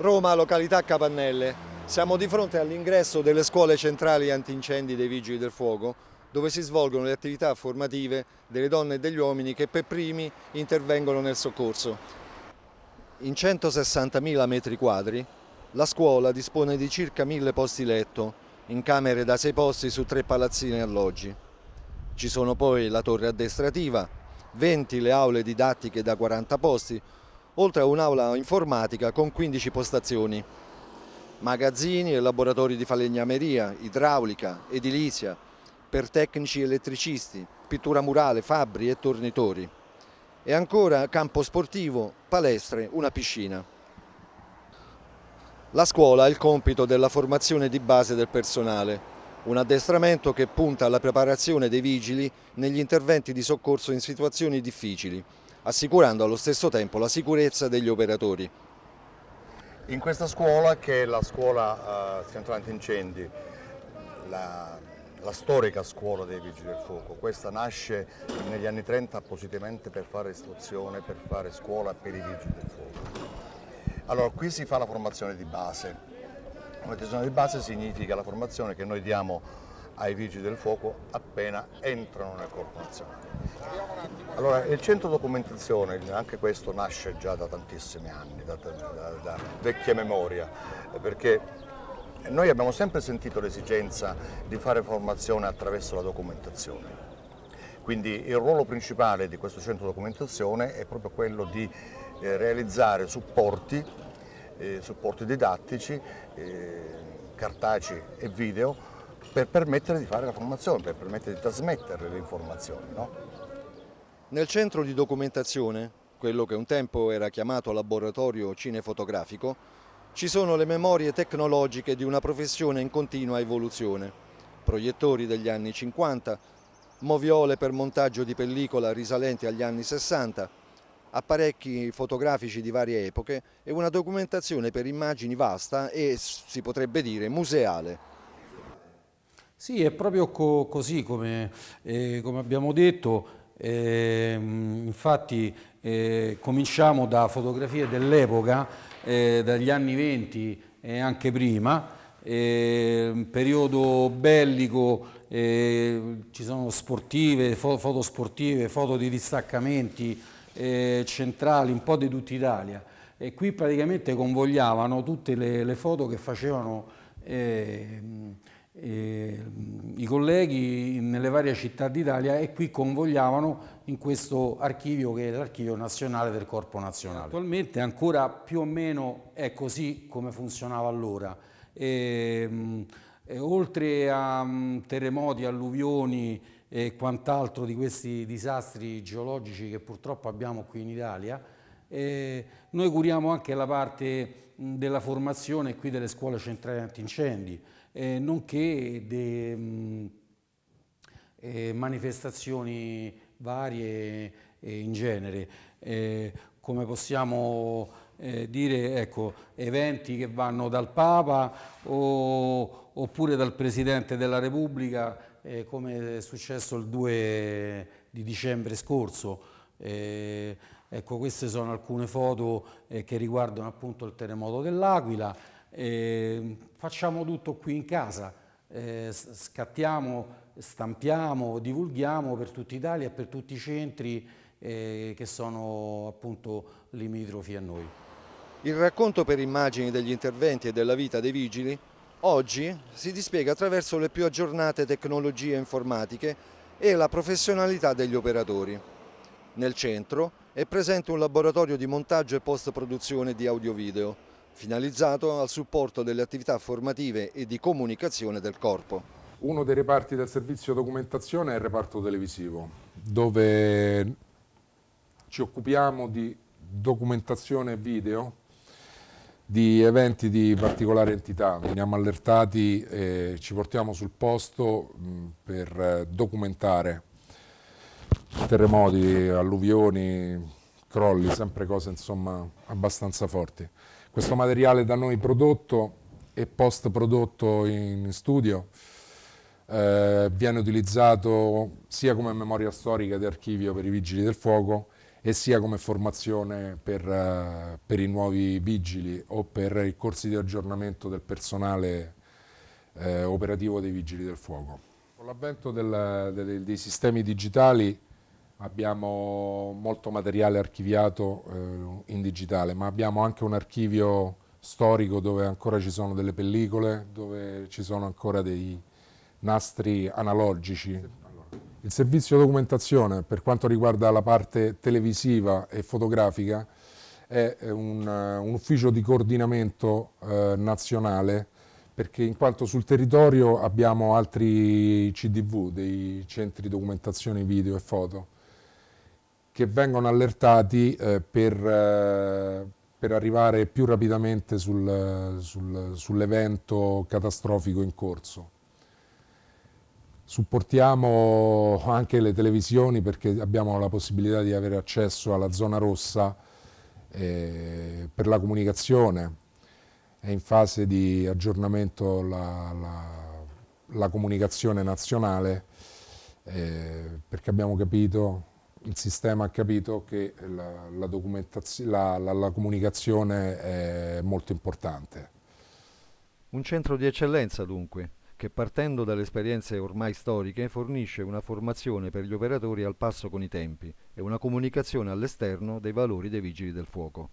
Roma, località Capannelle. Siamo di fronte all'ingresso delle scuole centrali antincendi dei Vigili del Fuoco, dove si svolgono le attività formative delle donne e degli uomini che per primi intervengono nel soccorso. In 160.000 metri quadri, la scuola dispone di circa 1.000 posti letto, in camere da 6 posti su 3 palazzine alloggi. Ci sono poi la torre addestrativa, 20 le aule didattiche da 40 posti, oltre a un'aula informatica con 15 postazioni. Magazzini e laboratori di falegnameria, idraulica, edilizia, per tecnici elettricisti, pittura murale, fabbri e tornitori. E ancora campo sportivo, palestre, una piscina. La scuola ha il compito della formazione di base del personale, un addestramento che punta alla preparazione dei vigili negli interventi di soccorso in situazioni difficili, assicurando allo stesso tempo la sicurezza degli operatori. In questa scuola, che è la scuola eh, centrale antincendi, la, la storica scuola dei Vigili del Fuoco. Questa nasce negli anni 30 appositamente per fare istruzione, per fare scuola per i Vigili del Fuoco. Allora, qui si fa la formazione di base, una decisione di base significa la formazione che noi diamo ai vigili del fuoco appena entrano nel corpo nazionale. Allora, il centro documentazione, anche questo nasce già da tantissimi anni, da, da, da vecchia memoria, perché noi abbiamo sempre sentito l'esigenza di fare formazione attraverso la documentazione. Quindi il ruolo principale di questo centro documentazione è proprio quello di eh, realizzare supporti eh, supporti didattici, eh, cartacei e video per permettere di fare la formazione, per permettere di trasmettere le informazioni. No? Nel centro di documentazione, quello che un tempo era chiamato laboratorio cinefotografico, ci sono le memorie tecnologiche di una professione in continua evoluzione. Proiettori degli anni 50, moviole per montaggio di pellicola risalenti agli anni 60, apparecchi fotografici di varie epoche e una documentazione per immagini vasta e, si potrebbe dire, museale. Sì, è proprio co così come, eh, come, abbiamo detto, eh, infatti eh, cominciamo da fotografie dell'epoca, eh, dagli anni 20 e anche prima, eh, periodo bellico eh, ci sono sportive, fo foto sportive, foto di distaccamenti, eh, centrali, un po' di tutta Italia e qui praticamente convogliavano tutte le, le foto che facevano eh, eh, i colleghi nelle varie città d'Italia e qui convogliavano in questo archivio che è l'archivio nazionale del Corpo Nazionale. Attualmente ancora più o meno è così come funzionava allora. E, ehm, e eh, oltre a um, terremoti, alluvioni, e quant'altro di questi disastri geologici che purtroppo abbiamo qui in Italia. E noi curiamo anche la parte della formazione qui delle scuole centrali antincendi, eh, nonché de, eh, manifestazioni varie eh, in genere. come possiamo eh, dire, ecco, eventi che vanno dal Papa o, oppure dal Presidente della Repubblica eh, come è successo il 2 di dicembre scorso. Eh, ecco, queste sono alcune foto eh, che riguardano appunto il terremoto dell'Aquila. Eh, facciamo tutto qui in casa, eh, scattiamo, stampiamo, divulghiamo per tutta Italia e per tutti i centri eh, che sono appunto limitrofi a noi. Il racconto per immagini degli interventi e della vita dei vigili Oggi si dispiega attraverso le più aggiornate tecnologie informatiche e la professionalità degli operatori. Nel centro è presente un laboratorio di montaggio e post-produzione di audio-video, finalizzato al supporto delle attività formative e di comunicazione del corpo. Uno dei reparti del servizio documentazione è il reparto televisivo, dove ci occupiamo di documentazione video di eventi di particolare entità. Veniamo allertati e ci portiamo sul posto mm, per eh, documentare terremoti, alluvioni, crolli, sempre cose insomma abbastanza forti. Questo materiale da noi prodotto e post prodotto in studio eh, viene utilizzato sia come memoria storica di archivio per i vigili del fuoco e sia come formazione per, eh, per, i nuovi vigili o per i corsi di aggiornamento del personale eh, operativo dei vigili del fuoco. Con l'avvento dei sistemi digitali abbiamo molto materiale archiviato eh, in digitale, ma abbiamo anche un archivio storico dove ancora ci sono delle pellicole, dove ci sono ancora dei nastri analogici il servizio documentazione per quanto riguarda la parte televisiva e fotografica è eh, un, eh, un ufficio di coordinamento eh, nazionale perché in quanto sul territorio abbiamo altri CDV, dei centri documentazione video e foto, che vengono allertati eh, per, eh, per, arrivare più rapidamente sul, sul, sull'evento catastrofico in corso. Supportiamo anche le televisioni perché abbiamo la possibilità di avere accesso alla zona rossa eh, per la comunicazione. È in fase di aggiornamento la, la, la comunicazione nazionale eh, perché abbiamo capito, il sistema ha capito che la, la comunicazione è molto importante. Un centro di eccellenza dunque che partendo dalle esperienze ormai storiche fornisce una formazione per gli operatori al passo con i tempi e una comunicazione all'esterno dei valori dei vigili del fuoco.